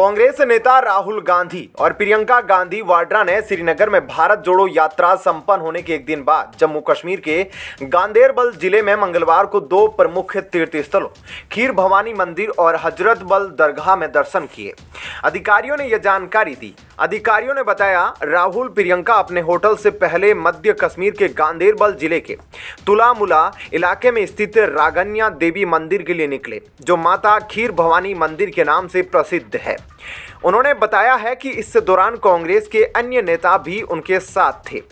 कांग्रेस नेता राहुल गांधी और प्रियंका गांधी वाड्रा ने श्रीनगर में भारत जोड़ो यात्रा संपन्न होने के एक दिन बाद जम्मू कश्मीर के गांधेरबल जिले में मंगलवार को दो प्रमुख तीर्थ स्थलों खीर भवानी मंदिर और हजरत बल दरगाह में दर्शन किए अधिकारियों ने यह जानकारी दी अधिकारियों ने बताया राहुल प्रियंका अपने होटल से पहले मध्य कश्मीर के गांधेरबल जिले के तुलामुला इलाके में स्थित रागन्या देवी मंदिर के लिए निकले जो माता खीर भवानी मंदिर के नाम से प्रसिद्ध है उन्होंने बताया है कि इस दौरान कांग्रेस के अन्य नेता भी उनके साथ थे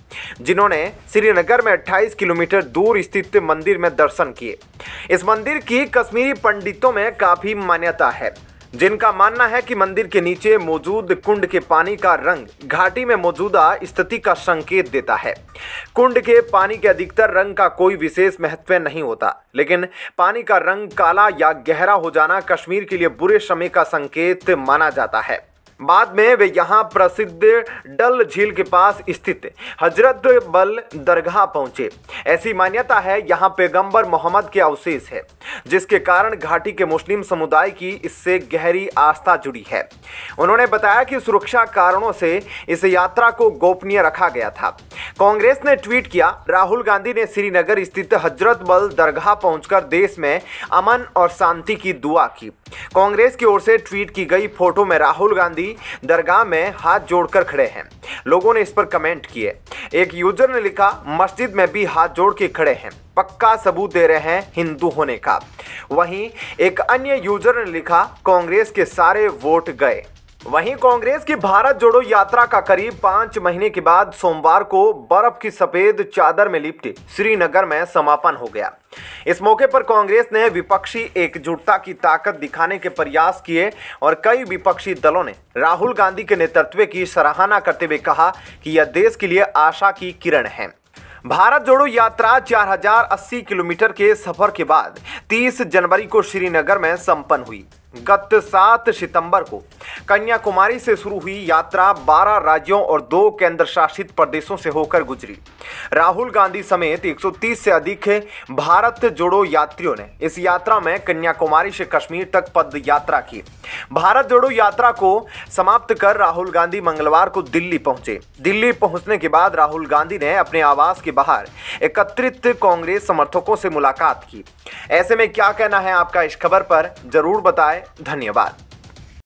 जिन्होंने श्रीनगर में 28 किलोमीटर दूर स्थित मंदिर में दर्शन किए इस मंदिर की कश्मीरी पंडितों में काफ़ी मान्यता है जिनका मानना है कि मंदिर के नीचे मौजूद कुंड के पानी का रंग घाटी में मौजूदा स्थिति का संकेत देता है कुंड के पानी के अधिकतर रंग का कोई विशेष महत्व नहीं होता लेकिन पानी का रंग काला या गहरा हो जाना कश्मीर के लिए बुरे समय का संकेत माना जाता है बाद में वे यहाँ प्रसिद्ध डल झील के पास स्थित हजरत बल दरगाह पहुंचे ऐसी मान्यता है यहाँ पैगंबर मोहम्मद के अवशेष है जिसके कारण घाटी के मुस्लिम समुदाय की इससे गहरी आस्था जुड़ी है उन्होंने बताया कि सुरक्षा कारणों से इस यात्रा को गोपनीय रखा गया था कांग्रेस ने ट्वीट किया राहुल गांधी ने श्रीनगर स्थित हजरत बल दरगाह पहुंचकर देश में अमन और शांति की दुआ की कांग्रेस की ओर से ट्वीट की गई फोटो में राहुल गांधी भी दरगाह में हाथ जोड़कर खड़े हैं लोगों ने इस पर कमेंट किए एक यूजर ने लिखा मस्जिद में भी हाथ जोड़ के खड़े हैं पक्का सबूत दे रहे हैं हिंदू होने का वहीं एक अन्य यूजर ने लिखा कांग्रेस के सारे वोट गए वहीं कांग्रेस की भारत जोड़ो यात्रा का करीब पांच महीने के बाद सोमवार को बर्फ की सफेद चादर में लिपटी श्रीनगर में समापन हो गया इस मौके पर कांग्रेस ने विपक्षी एकजुटता की ताकत दिखाने के प्रयास किए और कई विपक्षी दलों ने राहुल गांधी के नेतृत्व की सराहना करते हुए कहा कि यह देश के लिए आशा की किरण है भारत जोड़ो यात्रा 4080 किलोमीटर के सफर के बाद 30 जनवरी को श्रीनगर में संपन्न हुई गत 7 सितंबर को कन्याकुमारी से शुरू हुई यात्रा 12 राज्यों और दो केंद्र शासित प्रदेशों से होकर गुजरी राहुल गांधी समेत 130 से अधिक भारत जोड़ो यात्रियों ने इस यात्रा में कन्याकुमारी से कश्मीर तक पद यात्रा की भारत जोड़ो यात्रा को समाप्त कर राहुल गांधी मंगलवार को दिल्ली पहुंचे दिल्ली पहुंचने के बाद राहुल गांधी ने अपने आवास के बाहर एकत्रित कांग्रेस समर्थकों से मुलाकात की ऐसे में क्या कहना है आपका इस खबर पर जरूर बताएं धन्यवाद